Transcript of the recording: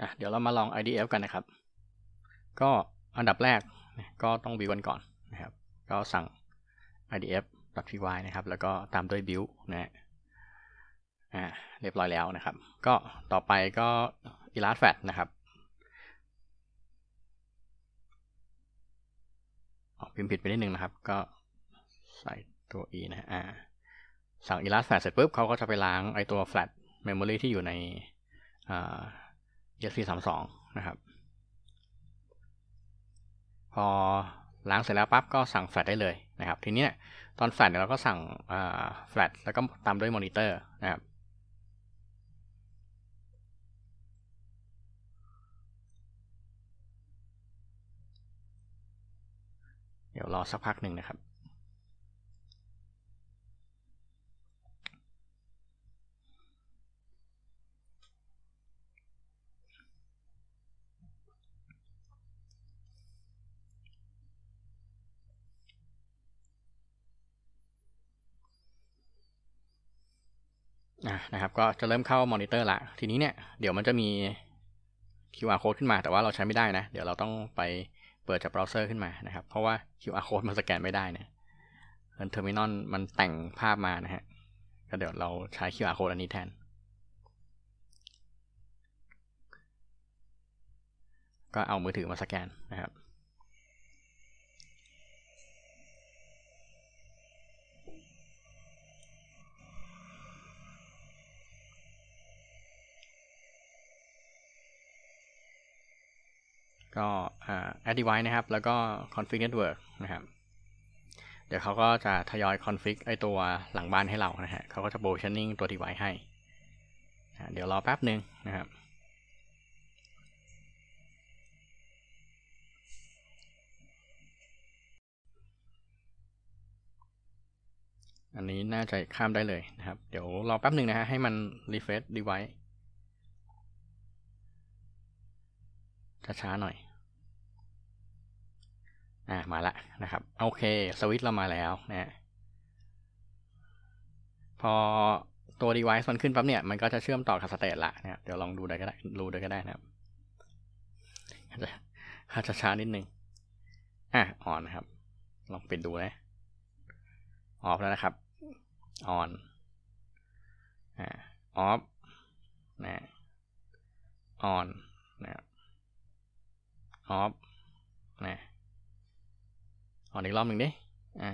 อ่ะเดี๋ยวเรามาลอง IDF กันนะครับ ก็อันดับแรกก็ต้องบิวกันก่อนนะครับก็สั่ง idf.py นะครับ แล้วก็ตามด้วย build นะอ่าเรียบร้อยแล้วนะครับ ก็ต่อไปก็ e l a s t a t นะครับ ออพิมพ์ผิดไปนิดนึงนะครับ ก็ใส่ตัว e นะอ่าสั่ง e l a s t a t เสร็จปุ๊บ เขาก็จะไปล้างไอตัว flat memory ที่อยู่ในอ่าเจ็ดสี่สามสองนะครับ พอล้างเสร็จแล้วปั๊บก็สั่งแฟลชได้เลยนะครับ ทีนี้เนี่ย ตอนแฟลชเราก็สั่งแฟลชแล้วก็ตามด้วยมอนิเตอร์นะครับ เดี๋ยวรอสักพักหนึ่งนะครับนะครับก็จะเริ่มเข้ามอนิเตอร์ละ ทีนี้เนี่ย เดี๋ยวมันจะมี QR code ขึ้นมา แต่ว่าเราใช้ไม่ได้นะ เดี๋ยวเราต้องไปเปิดจากเบราว์เซอร์ขึ้นมานะครับเพราะว่า QR code มันสแกนไม่ได้นะเทอร์มินอลมันแต่งภาพมานะฮะก็เดี๋ยวเราใช้ QR code อันนี้แทน ก็เอามือถือมาสแกนนะครับก็ add device นะครับแล้วก็ config network นะครับเดี๋ยวเขาก็จะทยอย config ไอตัวหลังบ้านให้เรานะฮะเขาก็จะ positioning ตัว device ให้เดี๋ยวรอแป๊บหนึ่งนะครับ อันนี้น่าจะข้ามได้เลยนะครับ เดี๋ยวรอแป๊บหนึ่งนะฮะให้มันรีเฟ e v ดีไวะช้าๆหน่อยอ่ามาละนะครับโอเคสวิต์เรามาแล้วนะพอตัว device มันขึ้นปั๊บเนี่ย มันก็จะเชื่อมต่อกับสเตตละนะเดี๋ยวลองดูได้ก็ได้ดูได้ก็ได้นะครับอาจจะช้านิดนึงอ่ะออนนะครับ ลองปิดดูนะออฟแล้วนะครับออนอ่าออฟนะออนนะออฟนะอ่อนอีกรอบหนึ่งดิ อ่า